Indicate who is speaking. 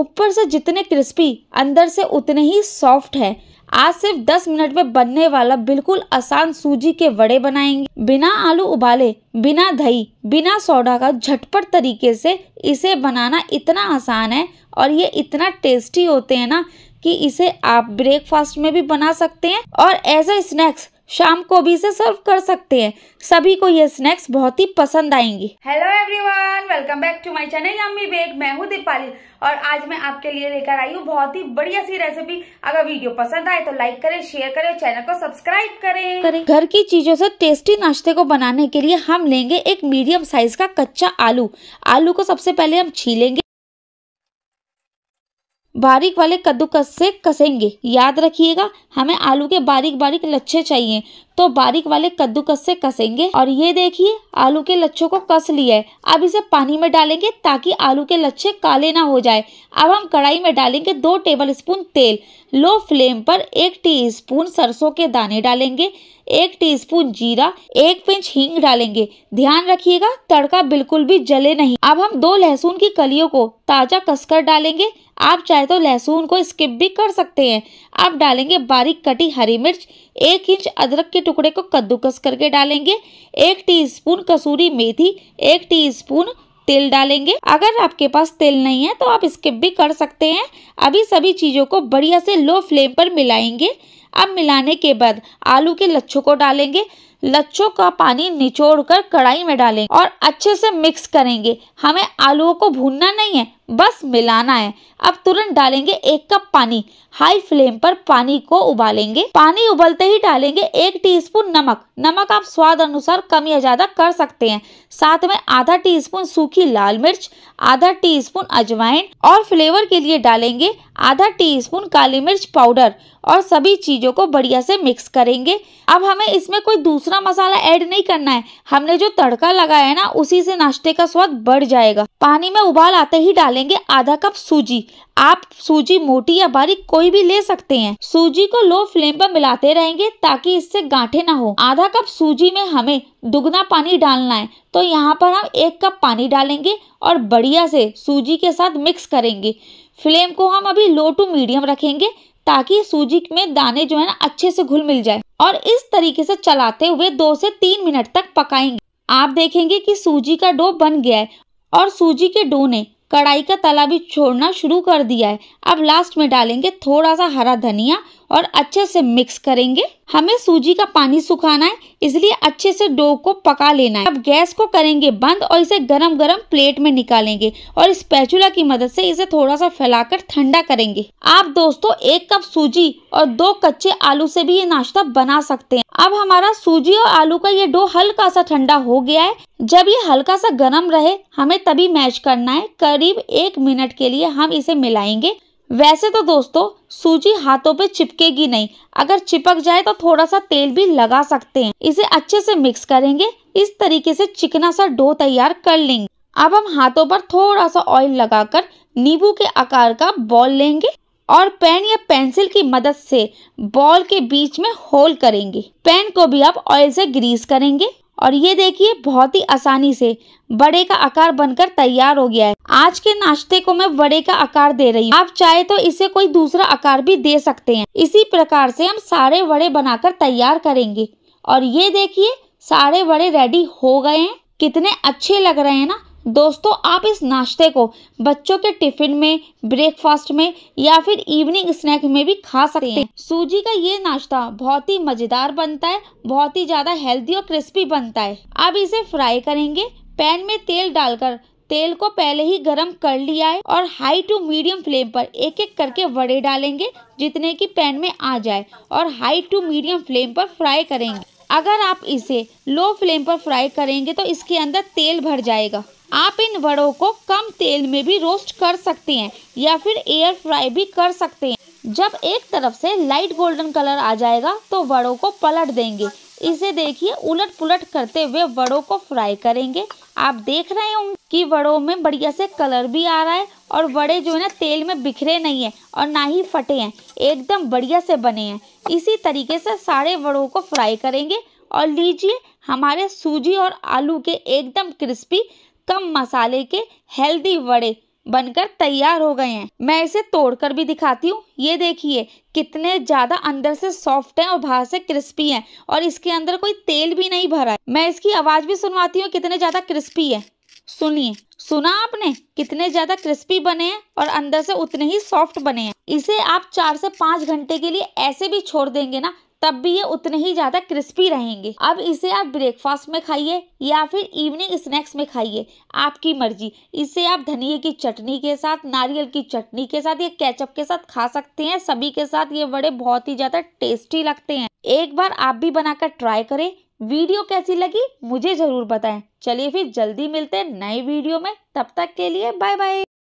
Speaker 1: ऊपर से जितने क्रिस्पी अंदर से उतने ही सॉफ्ट है आज सिर्फ 10 मिनट में बनने वाला बिल्कुल आसान सूजी के वड़े बनाएंगे बिना आलू उबाले बिना दही बिना सोडा का झटपट तरीके से इसे बनाना इतना आसान है और ये इतना टेस्टी होते हैं ना कि इसे आप ब्रेकफास्ट में भी बना सकते हैं और एज ए स्नैक्स शाम को भी इसे सर्व कर सकते हैं सभी को ये स्नैक्स बहुत ही पसंद आएंगे hello everyone welcome back to my channel yummy मैं हूँ दीपाली और आज मैं आपके लिए लेकर आई हूँ बहुत ही बढ़िया सी रेसिपी अगर वीडियो पसंद आए तो लाइक करें शेयर करें चैनल को सब्सक्राइब करें।, करें घर की चीजों से टेस्टी नाश्ते को बनाने के लिए हम लेंगे एक मीडियम साइज का कच्चा आलू आलू को सबसे पहले हम छीलेंगे बारीक वाले कद्दूकस से कसेंगे याद रखिएगा हमें आलू के बारीक बारीक लच्छे चाहिए तो बारीक वाले कद्दूकस से कसेंगे और ये देखिए आलू के लच्छों को कस लिया है अब इसे पानी में डालेंगे ताकि आलू के लच्छे काले ना हो जाए अब हम कढ़ाई में डालेंगे दो टेबल स्पून तेल लो फ्लेम पर एक टीस्पून सरसों के दाने डालेंगे एक टीस्पून जीरा एक पिंच हींग डालेंगे ध्यान रखिएगा तड़का बिल्कुल भी जले नहीं अब हम दो लहसुन की कलियों को ताजा कसकर डालेंगे आप चाहे तो लहसुन को स्किप भी कर सकते हैं आप डालेंगे बारीक कटी हरी मिर्च एक इंच अदरक के टुकड़े को कद्दूकस करके डालेंगे एक टीस्पून कसूरी मेथी एक टीस्पून तेल डालेंगे अगर आपके पास तेल नहीं है तो आप स्किप भी कर सकते हैं अभी सभी चीज़ों को बढ़िया से लो फ्लेम पर मिलाएंगे अब मिलाने के बाद आलू के लच्छों को डालेंगे लच्छों का पानी निचोड़ कर कढ़ाई में डालेंगे और अच्छे से मिक्स करेंगे हमें आलूओं को भूनना नहीं है बस मिलाना है अब तुरंत डालेंगे एक कप पानी हाई फ्लेम पर पानी को उबालेंगे पानी उबलते ही डालेंगे एक टीस्पून नमक नमक आप स्वाद अनुसार कम या ज़्यादा कर सकते हैं साथ में आधा टीस्पून सूखी लाल मिर्च आधा टीस्पून अजवाइन और फ्लेवर के लिए डालेंगे आधा टीस्पून काली मिर्च पाउडर और सभी चीज़ों को बढ़िया से मिक्स करेंगे अब हमें इसमें कोई दूसरा मसाला ऐड नहीं करना है हमने जो तड़का लगाया है ना उसी से नाश्ते का स्वाद बढ़ जाएगा पानी में उबाल आते ही डालेंगे आधा कप सूजी आप सूजी मोटी या बारीक कोई भी ले सकते हैं सूजी को लो फ्लेम पर मिलाते रहेंगे ताकि इससे गांठे ना हो आधा कप सूजी में हमें दुगना पानी डालना है तो यहाँ पर हम एक कप पानी डालेंगे और बढ़िया से सूजी के साथ मिक्स करेंगे फ्लेम को हम अभी लो टू मीडियम रखेंगे ताकि सूजी में दाने जो है ना अच्छे से घुल मिल जाए और इस तरीके से चलाते हुए दो से तीन मिनट तक पकाएंगे आप देखेंगे कि सूजी का डो बन गया है और सूजी के डो ने कढ़ाई का तला भी छोड़ना शुरू कर दिया है अब लास्ट में डालेंगे थोड़ा सा हरा धनिया और अच्छे से मिक्स करेंगे हमें सूजी का पानी सुखाना है इसलिए अच्छे से डो को पका लेना है अब गैस को करेंगे बंद और इसे गरम गरम प्लेट में निकालेंगे और इस पैचुला की मदद से इसे थोड़ा सा फैलाकर ठंडा करेंगे आप दोस्तों एक कप सूजी और दो कच्चे आलू से भी ये नाश्ता बना सकते हैं अब हमारा सूजी और आलू का ये डो हल्का सा ठंडा हो गया है जब ये हल्का सा गर्म रहे हमें तभी मैश करना है करीब एक मिनट के लिए हम इसे मिलाएंगे वैसे तो दोस्तों सूजी हाथों पे चिपकेगी नहीं अगर चिपक जाए तो थोड़ा सा तेल भी लगा सकते हैं इसे अच्छे से मिक्स करेंगे इस तरीके से चिकना सा डो तैयार कर लेंगे अब हम हाथों पर थोड़ा सा ऑयल लगाकर नींबू के आकार का बॉल लेंगे और पेन या पेंसिल की मदद से बॉल के बीच में होल करेंगे पेन को भी आप ऑयल से ग्रीस करेंगे और ये देखिए बहुत ही आसानी से बड़े का आकार बनकर तैयार हो गया है आज के नाश्ते को मैं बड़े का आकार दे रही हूँ आप चाहे तो इसे कोई दूसरा आकार भी दे सकते हैं इसी प्रकार से हम सारे बड़े बनाकर तैयार करेंगे और ये देखिए सारे बड़े रेडी हो गए हैं कितने अच्छे लग रहे हैं ना दोस्तों आप इस नाश्ते को बच्चों के टिफिन में ब्रेकफास्ट में या फिर इवनिंग स्नैक में भी खा सकते हैं सूजी का ये नाश्ता बहुत ही मज़ेदार बनता है बहुत ही ज़्यादा हेल्दी और क्रिस्पी बनता है अब इसे फ्राई करेंगे पैन में तेल डालकर तेल को पहले ही गरम कर लिया है और हाई टू मीडियम फ्लेम पर एक एक करके वड़े डालेंगे जितने की पैन में आ जाए और हाई टू मीडियम फ्लेम पर फ्राई करेंगे अगर आप इसे लो फ्लेम पर फ्राई करेंगे तो इसके अंदर तेल भर जाएगा आप इन वड़ों को कम तेल में भी रोस्ट कर सकते हैं या फिर एयर फ्राई भी कर सकते हैं जब एक तरफ से लाइट गोल्डन कलर आ जाएगा तो वड़ों को पलट देंगे इसे देखिए उलट पुलट करते हुए वड़ों को फ्राई करेंगे आप देख रहे होंगे कि वड़ों में बढ़िया से कलर भी आ रहा है और वड़े जो है ना तेल में बिखरे नहीं है और ना ही फटे हैं एकदम बढ़िया से बने हैं इसी तरीके से सारे वड़ों को फ्राई करेंगे और लीजिए हमारे सूजी और आलू के एकदम क्रिस्पी कम मसाले के हेल्दी वड़े बनकर तैयार हो गए हैं मैं इसे तोड़कर भी दिखाती हूँ ये देखिए कितने ज़्यादा अंदर से सॉफ्ट हैं और बाहर से क्रिस्पी हैं और इसके अंदर कोई तेल भी नहीं भरा है मैं इसकी आवाज़ भी सुनवाती हूँ कितने ज़्यादा क्रिस्पी है सुनिए सुना आपने कितने ज़्यादा क्रिस्पी बने हैं और अंदर से उतने ही सॉफ्ट बने हैं इसे आप चार से पाँच घंटे के लिए ऐसे भी छोड़ देंगे ना तब भी ये उतने ही ज़्यादा क्रिस्पी रहेंगे अब इसे आप ब्रेकफास्ट में खाइए या फिर इवनिंग स्नैक्स में खाइए आपकी मर्जी इसे आप धनिया की चटनी के साथ नारियल की चटनी के साथ या कैचअप के साथ खा सकते हैं सभी के साथ ये बड़े बहुत ही ज़्यादा टेस्टी लगते हैं एक बार आप भी बनाकर ट्राई करें वीडियो कैसी लगी मुझे ज़रूर बताएं चलिए फिर जल्दी मिलते हैं नए वीडियो में तब तक के लिए बाय बाय